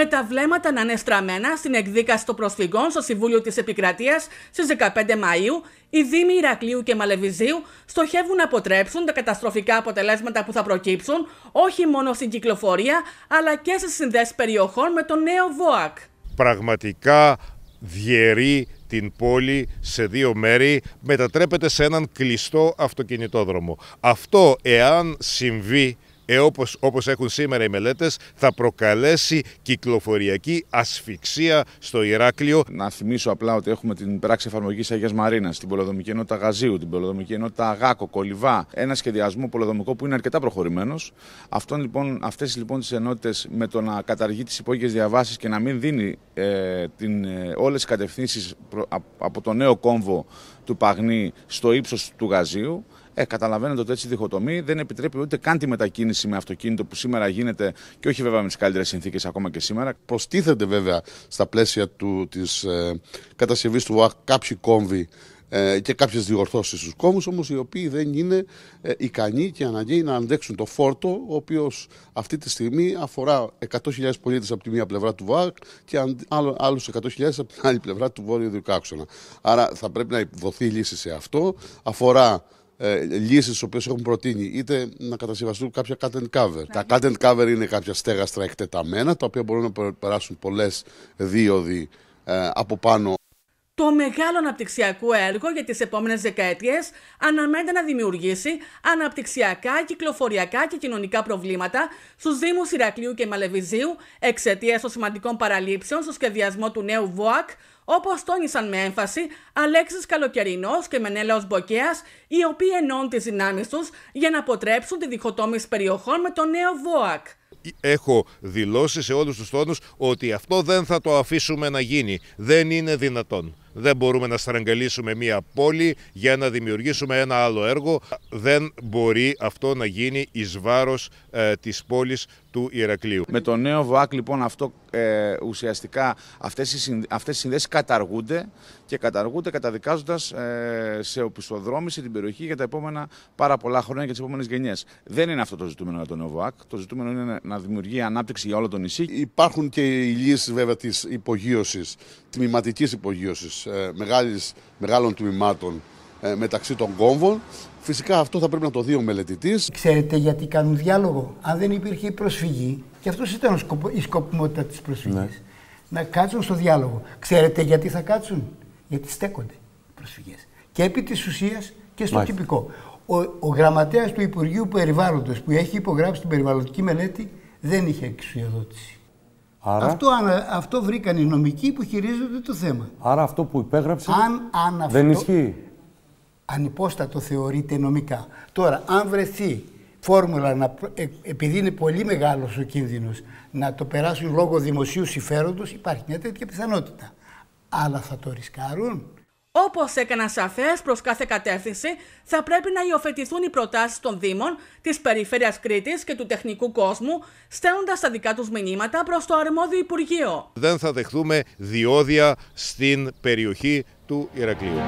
με τα βλέμματα να είναι στραμμένα στην εκδίκαση των προσφυγών στο Συμβούλιο της Επικρατείας στις 15 Μαου, οι Δήμοι Ηρακλείου και Μαλεβιζίου στοχεύουν να αποτρέψουν τα καταστροφικά αποτελέσματα που θα προκύψουν όχι μόνο στην κυκλοφορία, αλλά και σε συνδέσεις περιοχών με το νέο ΒΟΑΚ. Πραγματικά διαιρεί την πόλη σε δύο μέρη μετατρέπεται σε έναν κλειστό αυτοκινητόδρομο. Αυτό εάν συμβεί ε, όπως, έχουν σήμερα οι μελέτες, θα προκαλέσει κυκλοφοριακή ασφυξία στο Ηράκλειο. Να θυμίσω απλά ότι έχουμε την πράξη εφαρμογής Αγίας Μαρίνας, την Πολεοδομική Ενότητα Γαζίου, την Πολεοδομική Ενότητα Αγάκο, Κολυβά, ένα σχεδιασμό πολεοδομικό που είναι αρκετά προχωρημένος. Λοιπόν, Αυτές λοιπόν τις ενότητες με το να καταργεί τις υπόγειες διαβάσεις και να μην δίνει ε, την, ε, όλες τις κατευθύνσεις από το νέο κόμβο του Παγνή στο ύψος του Γαζίου. Ε, καταλαβαίνετε ότι έτσι η διχοτομή δεν επιτρέπει ούτε καν τη μετακίνηση με αυτοκίνητο που σήμερα γίνεται και όχι βέβαια με τις καλύτερες συνθήκες ακόμα και σήμερα. Προστίθενται βέβαια στα πλαίσια της ε, κατασκευής του ΟΑΚ κάποιοι κόμβοι ε, και κάποιες διορθώσεις στους κόμβους, όμως οι οποίοι δεν είναι ε, ικανοί και αναγκαίοι να αντέξουν το φόρτο ο οποίος αυτή τη στιγμή αφορά 100.000 πολίτες από τη μία πλευρά του ΒΑΚ και άλλου 100.000 από την άλλη πλευρά του Βόρειου Δικάξονα. Άρα θα πρέπει να δοθεί λύση σε αυτό. Αφορά ε, λύσεις τις οποίες έχουν προτείνει, είτε να κατασκευαστούν κάποια cut and cover. Τα cut and cover είναι κάποια στέγαστρα εκτεταμένα, τα οποία μπορούν να περάσουν πολλές δίωδοι ε, από πάνω το μεγάλο αναπτυξιακό έργο για τις επόμενες δεκαετίες αναμένεται να δημιουργήσει αναπτυξιακά, κυκλοφοριακά και κοινωνικά προβλήματα στους Δήμους Ιρακλείου και Μαλεβιζίου εξαιτίας των σημαντικών παραλήψεων στο σχεδιασμό του νέου ΒΟΑΚ, Όπως τόνισαν με έμφαση Αλέξης Καλοκαιρινός και Μενέλαος Μποκέας, οι οποίοι ενώνουν τις δυνάμεις τους για να αποτρέψουν τη διχοτόμηση περιοχών με το νέο ΒΟΑΚ ε, έχω δηλώσει σε όλους τους τόνους ότι αυτό δεν θα το αφήσουμε να γίνει. Δεν είναι δυνατόν δεν μπορούμε να στραγγαλίσουμε μία πόλη για να δημιουργήσουμε ένα άλλο έργο. Δεν μπορεί αυτό να γίνει εις βάρος ε, της πόλης του Ηρακλείου. Με το νέο ΒΟΑΚ λοιπόν αυτό ε, ουσιαστικά αυτές οι, αυτές οι συνδέσεις καταργούνται και καταργούνται καταδικάζοντας ε, σε οπισθοδρόμηση την περιοχή για τα επόμενα πάρα πολλά χρόνια και τις επόμενες γενιές. Δεν είναι αυτό το ζητούμενο για τον ΕΟΒΟΑΚ, Το ζητούμενο είναι να δημιουργεί ανάπτυξη για όλο το νησί. Υπάρχουν και οι λύσεις βέβαια της υπογείωσης, τμηματικής υπογείωσης ε, μεγάλων τμήματων ε, μεταξύ των κόμβων. Φυσικά αυτό θα πρέπει να το δει ο μελετητής. Ξέρετε γιατί κάνουν διάλογο. Αν δεν υπήρχε η προσφυγή, και αυτός ήταν σκοπο, η σκοπιμότητα της προσφυγής, ναι. να κάτσουν στο διάλογο. Ξέρετε γιατί θα κάτσουν. Γιατί στέκονται οι προσφυγές. Και επί της ουσίας και στο τυπικό. Ο, ο γραμματέας του Υπουργείου Περιβάλλοντος που έχει υπογράψει την περιβαλλοντική μελέτη δεν είχε εξουσιοδότηση. Άρα... Αυτό, αυτό βρήκαν οι νομικοί που χειρίζονται το θέμα. Άρα αυτό που υπέγραψε αν, αν δεν ισχύει ανυπόστατο θεωρείται νομικά. Τώρα, αν βρεθεί φόρμουλα, να, ε, επειδή είναι πολύ μεγάλος ο κίνδυνος, να το περάσουν λόγω δημοσίου συμφέροντος, υπάρχει μια τέτοια πιθανότητα. Αλλά θα το ρισκάρουν. Όπως έκανα σαφές προς κάθε κατεύθυνση, θα πρέπει να υιοθετηθούν οι προτάσεις των Δήμων, της Περιφέρειας Κρήτης και του τεχνικού κόσμου, στέλνοντας τα δικά τους μηνύματα προς το αρμόδιο Υπουργείο. Δεν θα δεχθούμε διόδια στην περιοχή του Ηρακλείου.